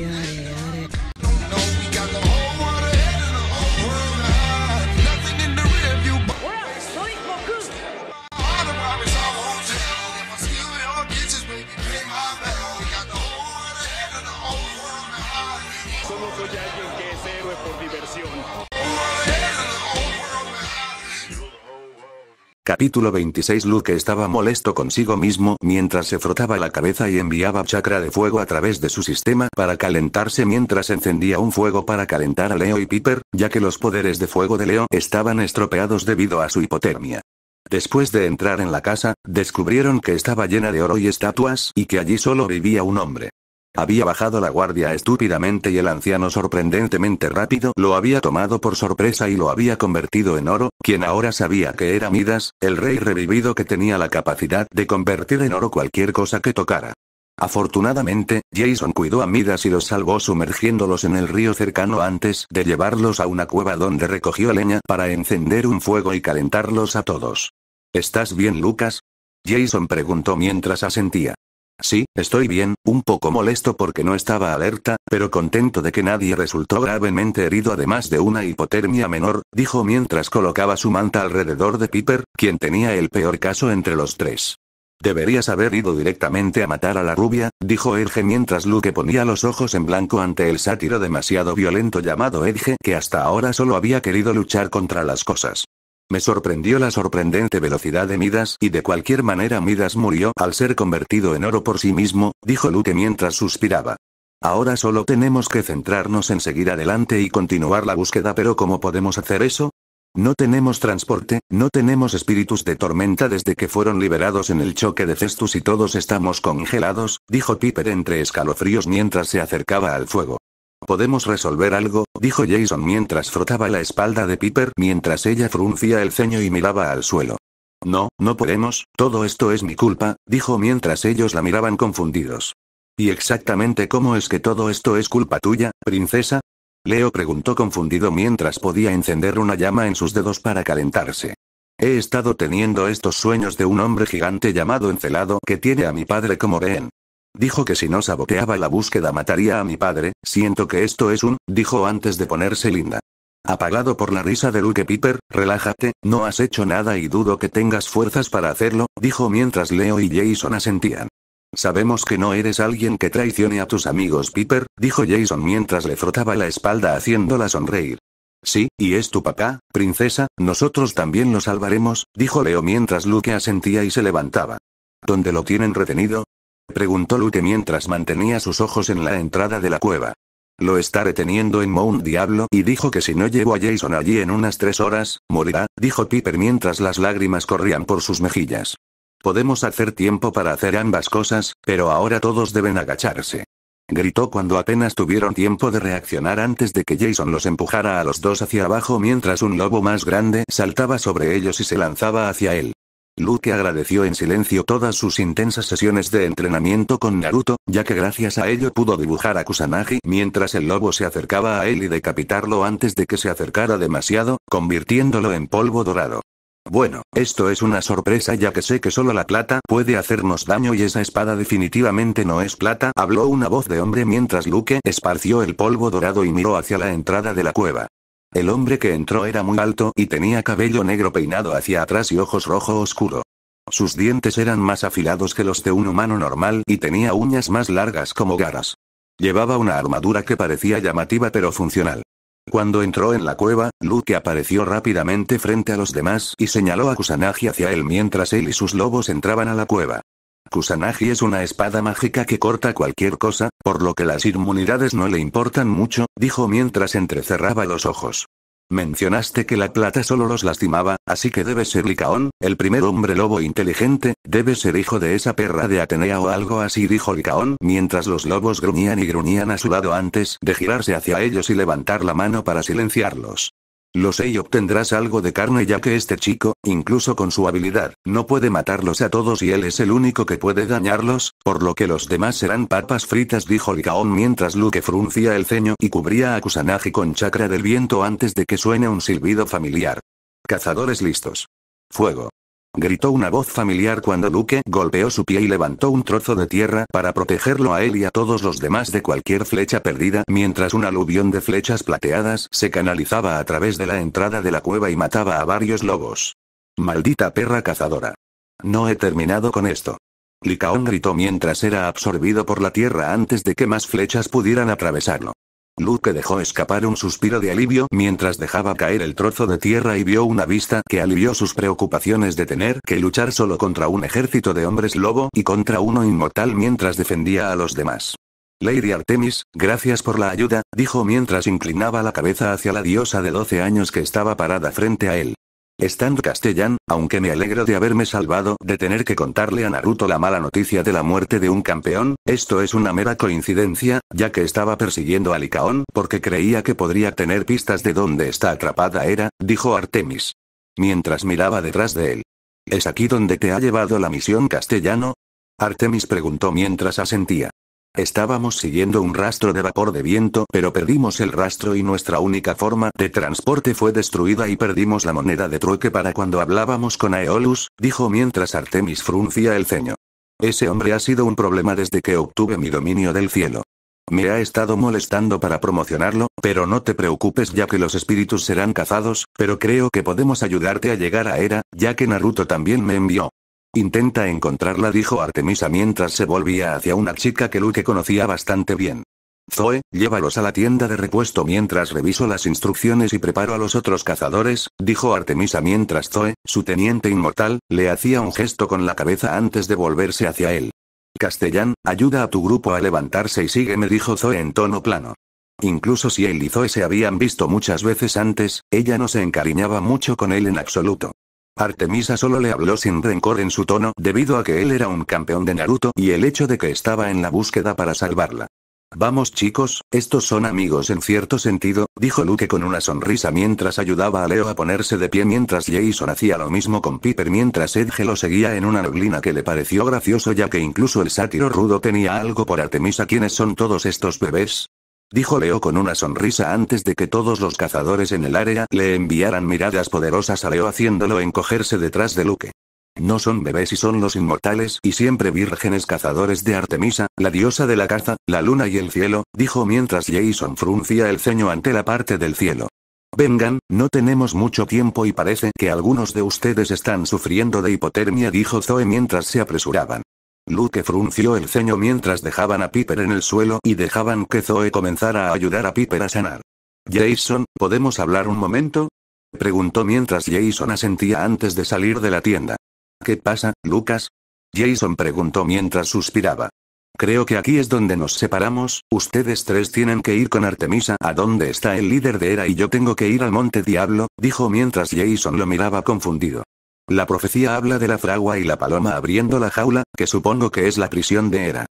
Yeah. Capítulo 26 Luke estaba molesto consigo mismo mientras se frotaba la cabeza y enviaba chakra de fuego a través de su sistema para calentarse mientras encendía un fuego para calentar a Leo y Piper, ya que los poderes de fuego de Leo estaban estropeados debido a su hipotermia. Después de entrar en la casa, descubrieron que estaba llena de oro y estatuas y que allí solo vivía un hombre. Había bajado la guardia estúpidamente y el anciano sorprendentemente rápido lo había tomado por sorpresa y lo había convertido en oro, quien ahora sabía que era Midas, el rey revivido que tenía la capacidad de convertir en oro cualquier cosa que tocara. Afortunadamente, Jason cuidó a Midas y los salvó sumergiéndolos en el río cercano antes de llevarlos a una cueva donde recogió leña para encender un fuego y calentarlos a todos. ¿Estás bien Lucas? Jason preguntó mientras asentía. Sí, estoy bien, un poco molesto porque no estaba alerta, pero contento de que nadie resultó gravemente herido además de una hipotermia menor, dijo mientras colocaba su manta alrededor de Piper, quien tenía el peor caso entre los tres. Deberías haber ido directamente a matar a la rubia, dijo Erge mientras Luke ponía los ojos en blanco ante el sátiro demasiado violento llamado Erge que hasta ahora solo había querido luchar contra las cosas. Me sorprendió la sorprendente velocidad de Midas y de cualquier manera Midas murió al ser convertido en oro por sí mismo, dijo Luke mientras suspiraba. Ahora solo tenemos que centrarnos en seguir adelante y continuar la búsqueda pero ¿cómo podemos hacer eso? No tenemos transporte, no tenemos espíritus de tormenta desde que fueron liberados en el choque de Festus y todos estamos congelados, dijo Piper entre escalofríos mientras se acercaba al fuego podemos resolver algo, dijo Jason mientras frotaba la espalda de Piper mientras ella fruncía el ceño y miraba al suelo. No, no podemos, todo esto es mi culpa, dijo mientras ellos la miraban confundidos. ¿Y exactamente cómo es que todo esto es culpa tuya, princesa? Leo preguntó confundido mientras podía encender una llama en sus dedos para calentarse. He estado teniendo estos sueños de un hombre gigante llamado Encelado que tiene a mi padre como rehén. Dijo que si no saboteaba la búsqueda mataría a mi padre, siento que esto es un, dijo antes de ponerse linda. Apagado por la risa de Luke Piper, relájate, no has hecho nada y dudo que tengas fuerzas para hacerlo, dijo mientras Leo y Jason asentían. Sabemos que no eres alguien que traicione a tus amigos Piper, dijo Jason mientras le frotaba la espalda haciéndola sonreír. Sí, y es tu papá, princesa, nosotros también lo salvaremos, dijo Leo mientras Luke asentía y se levantaba. ¿Dónde lo tienen retenido? Preguntó Luke mientras mantenía sus ojos en la entrada de la cueva. Lo está reteniendo en Mount Diablo y dijo que si no llevo a Jason allí en unas tres horas, morirá, dijo Piper mientras las lágrimas corrían por sus mejillas. Podemos hacer tiempo para hacer ambas cosas, pero ahora todos deben agacharse. Gritó cuando apenas tuvieron tiempo de reaccionar antes de que Jason los empujara a los dos hacia abajo mientras un lobo más grande saltaba sobre ellos y se lanzaba hacia él. Luke agradeció en silencio todas sus intensas sesiones de entrenamiento con Naruto, ya que gracias a ello pudo dibujar a Kusanagi mientras el lobo se acercaba a él y decapitarlo antes de que se acercara demasiado, convirtiéndolo en polvo dorado. Bueno, esto es una sorpresa ya que sé que solo la plata puede hacernos daño y esa espada definitivamente no es plata, habló una voz de hombre mientras Luke esparció el polvo dorado y miró hacia la entrada de la cueva. El hombre que entró era muy alto y tenía cabello negro peinado hacia atrás y ojos rojo oscuro. Sus dientes eran más afilados que los de un humano normal y tenía uñas más largas como garras. Llevaba una armadura que parecía llamativa pero funcional. Cuando entró en la cueva, Luke apareció rápidamente frente a los demás y señaló a Kusanagi hacia él mientras él y sus lobos entraban a la cueva. Kusanagi es una espada mágica que corta cualquier cosa, por lo que las inmunidades no le importan mucho, dijo mientras entrecerraba los ojos. Mencionaste que la plata solo los lastimaba, así que debe ser Licaón, el primer hombre lobo inteligente, debe ser hijo de esa perra de Atenea o algo así dijo Licaón mientras los lobos gruñían y gruñían a su lado antes de girarse hacia ellos y levantar la mano para silenciarlos. Lo sé y obtendrás algo de carne ya que este chico, incluso con su habilidad, no puede matarlos a todos y él es el único que puede dañarlos, por lo que los demás serán papas fritas dijo Licaón mientras Luke fruncía el ceño y cubría a Kusanagi con chakra del viento antes de que suene un silbido familiar. Cazadores listos. Fuego gritó una voz familiar cuando Luke golpeó su pie y levantó un trozo de tierra para protegerlo a él y a todos los demás de cualquier flecha perdida mientras un aluvión de flechas plateadas se canalizaba a través de la entrada de la cueva y mataba a varios lobos. Maldita perra cazadora. No he terminado con esto. Licaón gritó mientras era absorbido por la tierra antes de que más flechas pudieran atravesarlo. Luke dejó escapar un suspiro de alivio mientras dejaba caer el trozo de tierra y vio una vista que alivió sus preocupaciones de tener que luchar solo contra un ejército de hombres lobo y contra uno inmortal mientras defendía a los demás. Lady Artemis, gracias por la ayuda, dijo mientras inclinaba la cabeza hacia la diosa de 12 años que estaba parada frente a él. Stand Castellan, aunque me alegro de haberme salvado de tener que contarle a Naruto la mala noticia de la muerte de un campeón, esto es una mera coincidencia, ya que estaba persiguiendo a Licaón porque creía que podría tener pistas de dónde está atrapada Era, dijo Artemis. Mientras miraba detrás de él. ¿Es aquí donde te ha llevado la misión castellano? Artemis preguntó mientras asentía. Estábamos siguiendo un rastro de vapor de viento, pero perdimos el rastro y nuestra única forma de transporte fue destruida y perdimos la moneda de trueque para cuando hablábamos con Aeolus, dijo mientras Artemis fruncía el ceño. Ese hombre ha sido un problema desde que obtuve mi dominio del cielo. Me ha estado molestando para promocionarlo, pero no te preocupes ya que los espíritus serán cazados, pero creo que podemos ayudarte a llegar a Era, ya que Naruto también me envió. Intenta encontrarla, dijo Artemisa mientras se volvía hacia una chica que Luke conocía bastante bien. Zoe, llévalos a la tienda de repuesto mientras reviso las instrucciones y preparo a los otros cazadores, dijo Artemisa mientras Zoe, su teniente inmortal, le hacía un gesto con la cabeza antes de volverse hacia él. Castellán, ayuda a tu grupo a levantarse y sígueme, dijo Zoe en tono plano. Incluso si él y Zoe se habían visto muchas veces antes, ella no se encariñaba mucho con él en absoluto. Artemisa solo le habló sin rencor en su tono debido a que él era un campeón de Naruto y el hecho de que estaba en la búsqueda para salvarla. Vamos chicos, estos son amigos en cierto sentido, dijo Luke con una sonrisa mientras ayudaba a Leo a ponerse de pie mientras Jason hacía lo mismo con Piper mientras Edge lo seguía en una neblina que le pareció gracioso ya que incluso el sátiro rudo tenía algo por Artemisa ¿Quiénes son todos estos bebés? dijo Leo con una sonrisa antes de que todos los cazadores en el área le enviaran miradas poderosas a Leo haciéndolo encogerse detrás de Luke. No son bebés y son los inmortales y siempre vírgenes cazadores de Artemisa, la diosa de la caza, la luna y el cielo, dijo mientras Jason fruncía el ceño ante la parte del cielo. Vengan, no tenemos mucho tiempo y parece que algunos de ustedes están sufriendo de hipotermia, dijo Zoe mientras se apresuraban. Luke frunció el ceño mientras dejaban a Piper en el suelo y dejaban que Zoe comenzara a ayudar a Piper a sanar. Jason, ¿podemos hablar un momento? Preguntó mientras Jason asentía antes de salir de la tienda. ¿Qué pasa, Lucas? Jason preguntó mientras suspiraba. Creo que aquí es donde nos separamos, ustedes tres tienen que ir con Artemisa a donde está el líder de Era y yo tengo que ir al Monte Diablo, dijo mientras Jason lo miraba confundido. La profecía habla de la fragua y la paloma abriendo la jaula, que supongo que es la prisión de Era.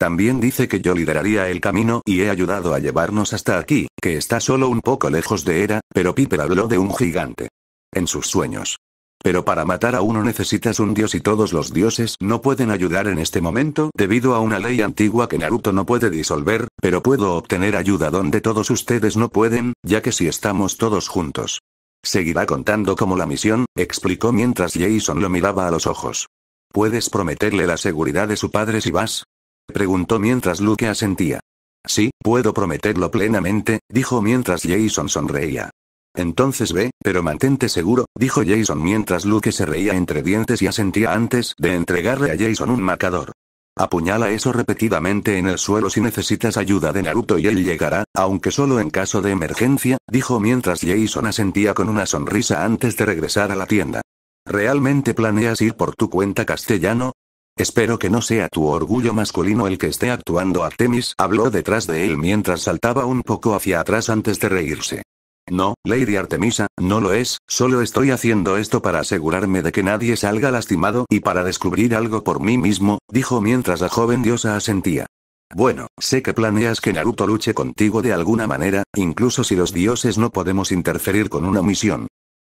También dice que yo lideraría el camino y he ayudado a llevarnos hasta aquí, que está solo un poco lejos de Era. pero Piper habló de un gigante. En sus sueños. Pero para matar a uno necesitas un dios y todos los dioses no pueden ayudar en este momento debido a una ley antigua que Naruto no puede disolver, pero puedo obtener ayuda donde todos ustedes no pueden, ya que si estamos todos juntos, Seguirá contando como la misión, explicó mientras Jason lo miraba a los ojos. ¿Puedes prometerle la seguridad de su padre si vas? Preguntó mientras Luke asentía. Sí, puedo prometerlo plenamente, dijo mientras Jason sonreía. Entonces ve, pero mantente seguro, dijo Jason mientras Luke se reía entre dientes y asentía antes de entregarle a Jason un marcador. Apuñala eso repetidamente en el suelo si necesitas ayuda de Naruto y él llegará, aunque solo en caso de emergencia, dijo mientras Jason asentía con una sonrisa antes de regresar a la tienda. ¿Realmente planeas ir por tu cuenta castellano? Espero que no sea tu orgullo masculino el que esté actuando Artemis, habló detrás de él mientras saltaba un poco hacia atrás antes de reírse. No, Lady Artemisa, no lo es, solo estoy haciendo esto para asegurarme de que nadie salga lastimado y para descubrir algo por mí mismo, dijo mientras la joven diosa asentía. Bueno, sé que planeas que Naruto luche contigo de alguna manera, incluso si los dioses no podemos interferir con una misión.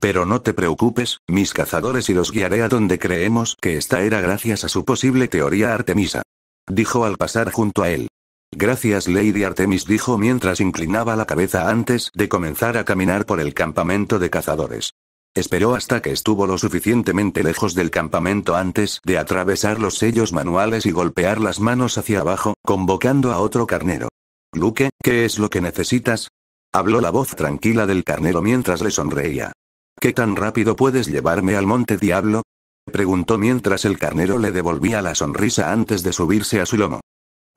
Pero no te preocupes, mis cazadores y los guiaré a donde creemos que esta era gracias a su posible teoría Artemisa. Dijo al pasar junto a él. Gracias Lady Artemis dijo mientras inclinaba la cabeza antes de comenzar a caminar por el campamento de cazadores. Esperó hasta que estuvo lo suficientemente lejos del campamento antes de atravesar los sellos manuales y golpear las manos hacia abajo, convocando a otro carnero. Luke, ¿qué es lo que necesitas? Habló la voz tranquila del carnero mientras le sonreía. ¿Qué tan rápido puedes llevarme al monte diablo? preguntó mientras el carnero le devolvía la sonrisa antes de subirse a su lomo.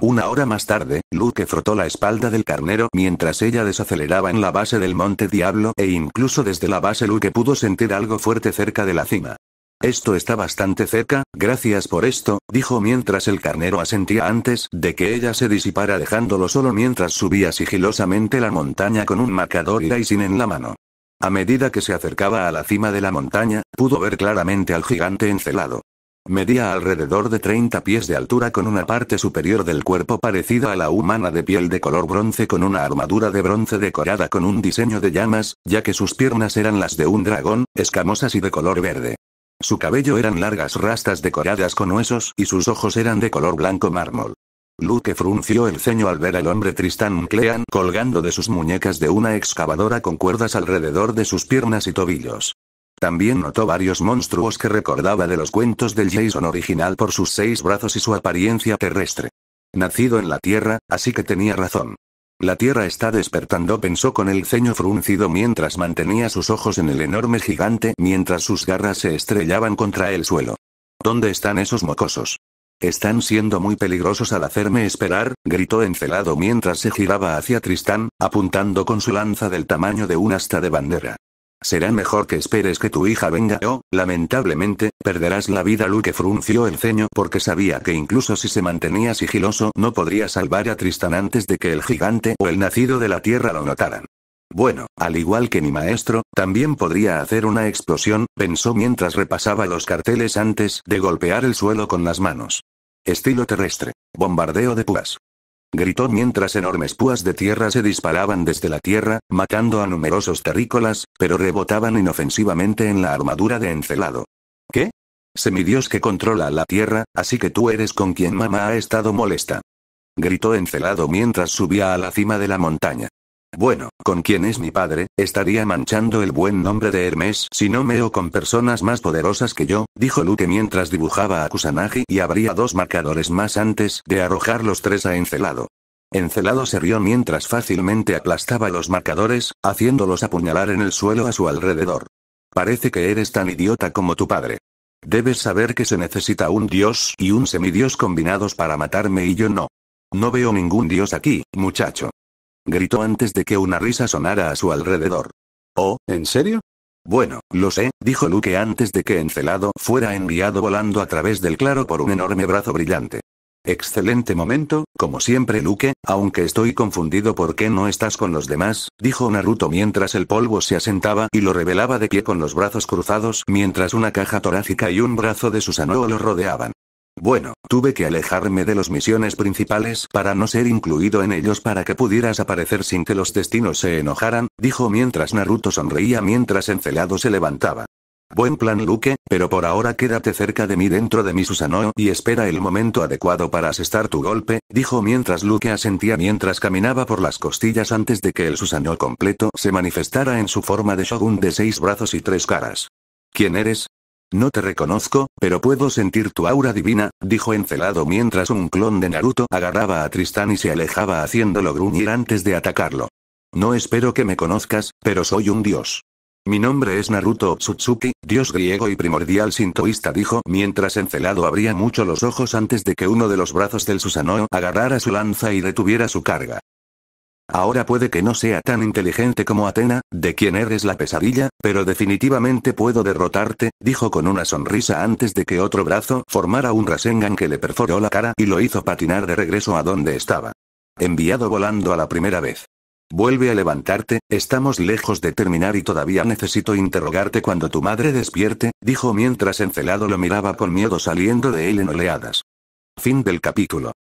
Una hora más tarde, Luke frotó la espalda del carnero mientras ella desaceleraba en la base del Monte Diablo e incluso desde la base Luke pudo sentir algo fuerte cerca de la cima. Esto está bastante cerca, gracias por esto, dijo mientras el carnero asentía antes de que ella se disipara dejándolo solo mientras subía sigilosamente la montaña con un marcador y en la mano. A medida que se acercaba a la cima de la montaña, pudo ver claramente al gigante encelado. Medía alrededor de 30 pies de altura con una parte superior del cuerpo parecida a la humana de piel de color bronce con una armadura de bronce decorada con un diseño de llamas, ya que sus piernas eran las de un dragón, escamosas y de color verde. Su cabello eran largas rastas decoradas con huesos y sus ojos eran de color blanco mármol. Luke frunció el ceño al ver al hombre Tristan Clean colgando de sus muñecas de una excavadora con cuerdas alrededor de sus piernas y tobillos. También notó varios monstruos que recordaba de los cuentos del Jason original por sus seis brazos y su apariencia terrestre. Nacido en la Tierra, así que tenía razón. La Tierra está despertando, pensó con el ceño fruncido mientras mantenía sus ojos en el enorme gigante mientras sus garras se estrellaban contra el suelo. ¿Dónde están esos mocosos? Están siendo muy peligrosos al hacerme esperar, gritó encelado mientras se giraba hacia Tristán, apuntando con su lanza del tamaño de un asta de bandera. Será mejor que esperes que tu hija venga o, oh, lamentablemente, perderás la vida. Luke frunció el ceño porque sabía que incluso si se mantenía sigiloso no podría salvar a Tristan antes de que el gigante o el nacido de la tierra lo notaran. Bueno, al igual que mi maestro, también podría hacer una explosión, pensó mientras repasaba los carteles antes de golpear el suelo con las manos. Estilo terrestre. Bombardeo de púas gritó mientras enormes púas de tierra se disparaban desde la tierra, matando a numerosos terrícolas, pero rebotaban inofensivamente en la armadura de encelado. ¿Qué? Dios que controla la tierra, así que tú eres con quien mamá ha estado molesta. Gritó encelado mientras subía a la cima de la montaña. Bueno, con quien es mi padre, estaría manchando el buen nombre de Hermes si no meo con personas más poderosas que yo, dijo Luke mientras dibujaba a Kusanagi y abría dos marcadores más antes de arrojar los tres a Encelado. Encelado se rió mientras fácilmente aplastaba los marcadores, haciéndolos apuñalar en el suelo a su alrededor. Parece que eres tan idiota como tu padre. Debes saber que se necesita un dios y un semidios combinados para matarme y yo no. No veo ningún dios aquí, muchacho gritó antes de que una risa sonara a su alrededor. Oh, ¿en serio? Bueno, lo sé, dijo Luke antes de que Encelado fuera enviado volando a través del claro por un enorme brazo brillante. Excelente momento, como siempre Luke, aunque estoy confundido por qué no estás con los demás, dijo Naruto mientras el polvo se asentaba y lo revelaba de pie con los brazos cruzados mientras una caja torácica y un brazo de Susanoo lo rodeaban. Bueno, tuve que alejarme de las misiones principales para no ser incluido en ellos para que pudieras aparecer sin que los destinos se enojaran, dijo mientras Naruto sonreía mientras encelado se levantaba. Buen plan Luke, pero por ahora quédate cerca de mí dentro de mi Susanoo y espera el momento adecuado para asestar tu golpe, dijo mientras Luke asentía mientras caminaba por las costillas antes de que el Susanoo completo se manifestara en su forma de Shogun de seis brazos y tres caras. ¿Quién eres? No te reconozco, pero puedo sentir tu aura divina, dijo encelado mientras un clon de Naruto agarraba a Tristán y se alejaba haciéndolo gruñir antes de atacarlo. No espero que me conozcas, pero soy un dios. Mi nombre es Naruto Otsutsuki, dios griego y primordial sintoísta dijo mientras encelado abría mucho los ojos antes de que uno de los brazos del Susanoo agarrara su lanza y detuviera su carga. Ahora puede que no sea tan inteligente como Atena, de quien eres la pesadilla, pero definitivamente puedo derrotarte, dijo con una sonrisa antes de que otro brazo formara un Rasengan que le perforó la cara y lo hizo patinar de regreso a donde estaba. Enviado volando a la primera vez. Vuelve a levantarte, estamos lejos de terminar y todavía necesito interrogarte cuando tu madre despierte, dijo mientras encelado lo miraba con miedo saliendo de él en oleadas. Fin del capítulo.